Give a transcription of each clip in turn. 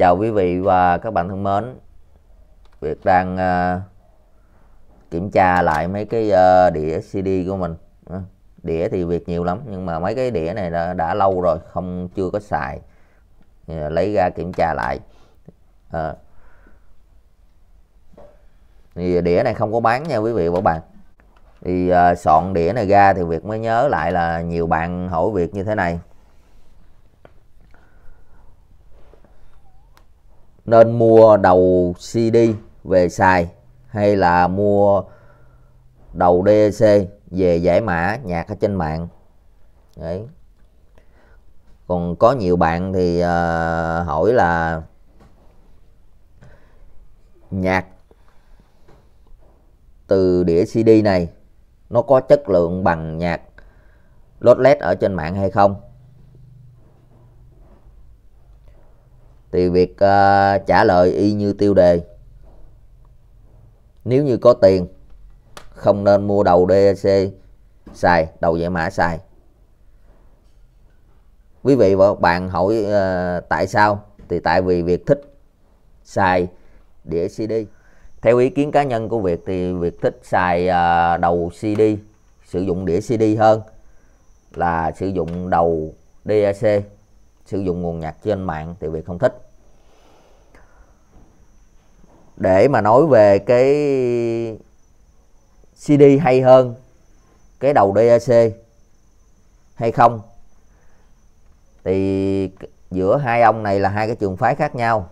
chào quý vị và các bạn thân mến Việt đang uh, kiểm tra lại mấy cái uh, đĩa CD của mình ờ, đĩa thì việc nhiều lắm nhưng mà mấy cái đĩa này đã, đã lâu rồi không chưa có xài lấy ra kiểm tra lại à. thì đĩa này không có bán nha quý vị và các bạn thì uh, soạn đĩa này ra thì việc mới nhớ lại là nhiều bạn hỏi việc như thế này nên mua đầu CD về xài hay là mua đầu DEC về giải mã nhạc ở trên mạng đấy còn có nhiều bạn thì uh, hỏi là nhạc từ đĩa CD này nó có chất lượng bằng nhạc lót led ở trên mạng hay không thì việc uh, trả lời y như tiêu đề nếu như có tiền không nên mua đầu DAC xài đầu giải mã xài quý vị và bạn hỏi uh, tại sao thì tại vì việc thích xài đĩa CD theo ý kiến cá nhân của việc thì việc thích xài uh, đầu CD sử dụng đĩa CD hơn là sử dụng đầu DAC sử dụng nguồn nhạc trên mạng thì Việt không thích để mà nói về cái CD hay hơn cái đầu DAC hay không thì giữa hai ông này là hai cái trường phái khác nhau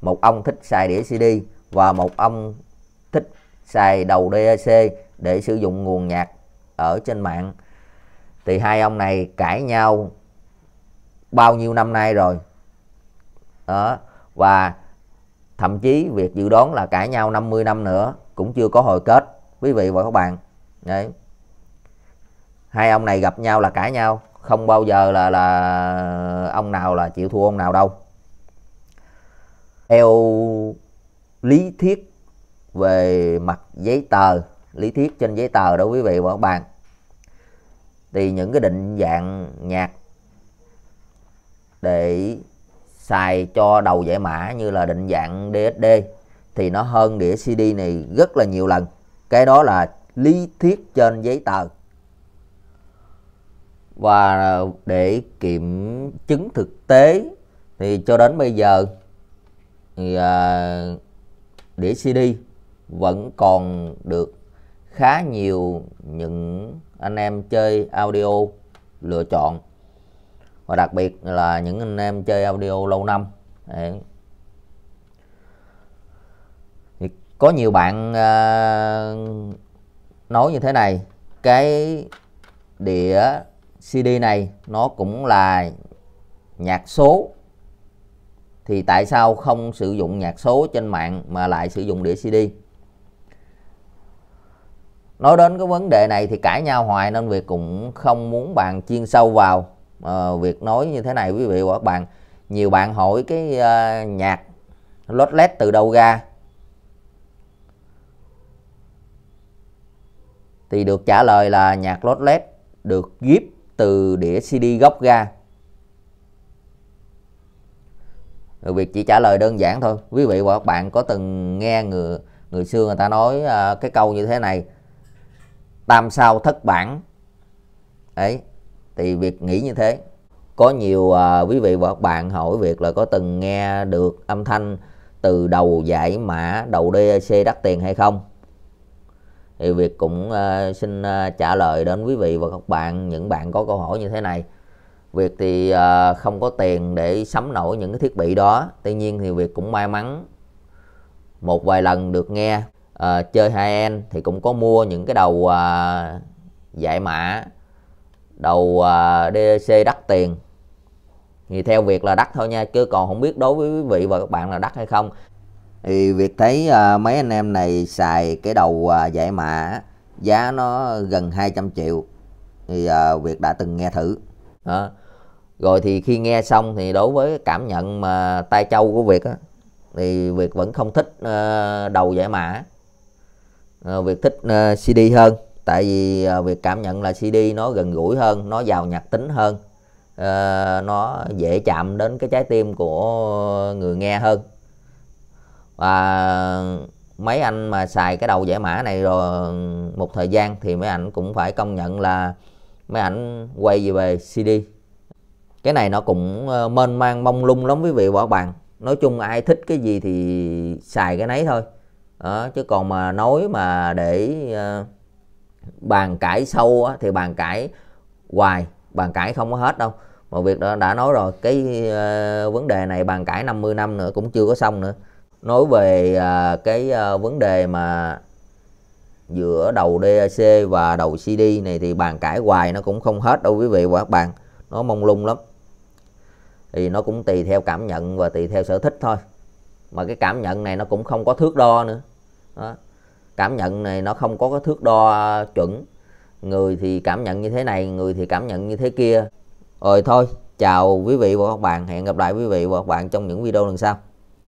một ông thích xài đĩa CD và một ông thích xài đầu DAC để sử dụng nguồn nhạc ở trên mạng thì hai ông này cãi nhau bao nhiêu năm nay rồi đó và thậm chí việc dự đoán là cãi nhau 50 năm nữa cũng chưa có hồi kết quý vị và các bạn đấy hai ông này gặp nhau là cãi nhau không bao giờ là là ông nào là chịu thua ông nào đâu theo lý thuyết về mặt giấy tờ lý thuyết trên giấy tờ đó quý vị và các bạn thì những cái định dạng nhạc để xài cho đầu giải mã như là định dạng DSD thì nó hơn đĩa CD này rất là nhiều lần. Cái đó là lý thuyết trên giấy tờ. Và để kiểm chứng thực tế thì cho đến bây giờ thì à, đĩa CD vẫn còn được khá nhiều những anh em chơi audio lựa chọn và đặc biệt là những anh em chơi audio lâu năm Đấy. có nhiều bạn à, nói như thế này cái đĩa CD này nó cũng là nhạc số thì tại sao không sử dụng nhạc số trên mạng mà lại sử dụng đĩa CD nói đến cái vấn đề này thì cãi nhau hoài nên việc cũng không muốn bàn chuyên sâu vào uh, việc nói như thế này quý vị và các bạn nhiều bạn hỏi cái uh, nhạc lót led từ đâu ra thì được trả lời là nhạc lót led được ghép từ đĩa CD gốc ra Rồi việc chỉ trả lời đơn giản thôi quý vị và các bạn có từng nghe người người xưa người ta nói uh, cái câu như thế này tam sao thất bản ấy thì việc nghĩ như thế có nhiều à, quý vị và các bạn hỏi việc là có từng nghe được âm thanh từ đầu giải mã đầu DAC đắt tiền hay không thì việc cũng uh, xin uh, trả lời đến quý vị và các bạn những bạn có câu hỏi như thế này việc thì uh, không có tiền để sắm nổi những cái thiết bị đó Tuy nhiên thì việc cũng may mắn một vài lần được nghe uh, chơi hai en thì cũng có mua những cái đầu uh, giải mã đầu à, DC đắt tiền thì theo việc là đắt thôi nha chứ còn không biết đối với quý vị và các bạn là đắt hay không thì việc thấy uh, mấy anh em này xài cái đầu uh, giải mã giá nó gần 200 triệu thì uh, việc đã từng nghe thử à. rồi thì khi nghe xong thì đối với cảm nhận mà tay châu của việc á thì việc vẫn không thích uh, đầu giải mã uh, ờ, việc thích uh, cd hơn tại vì à, việc cảm nhận là CD nó gần gũi hơn nó giàu nhạc tính hơn ờ, nó dễ chạm đến cái trái tim của người nghe hơn và mấy anh mà xài cái đầu giải mã này rồi một thời gian thì mấy ảnh cũng phải công nhận là mấy ảnh quay về về CD cái này nó cũng ờ, mênh mang mông lung lắm quý vị và các bạn nói chung ai thích cái gì thì xài cái nấy thôi đó, chứ còn mà nói mà để uh, bàn cãi sâu á, thì bàn cãi hoài bàn cãi không có hết đâu mà việc đã, đã nói rồi cái uh, vấn đề này bàn cãi 50 năm nữa cũng chưa có xong nữa nói về uh, cái uh, vấn đề mà giữa đầu DAC và đầu CD này thì bàn cãi hoài nó cũng không hết đâu quý vị và các bạn nó mông lung lắm thì nó cũng tùy theo cảm nhận và tùy theo sở thích thôi mà cái cảm nhận này nó cũng không có thước đo nữa đó cảm nhận này nó không có cái thước đo chuẩn người thì cảm nhận như thế này người thì cảm nhận như thế kia rồi thôi chào quý vị và các bạn hẹn gặp lại quý vị và các bạn trong những video lần sau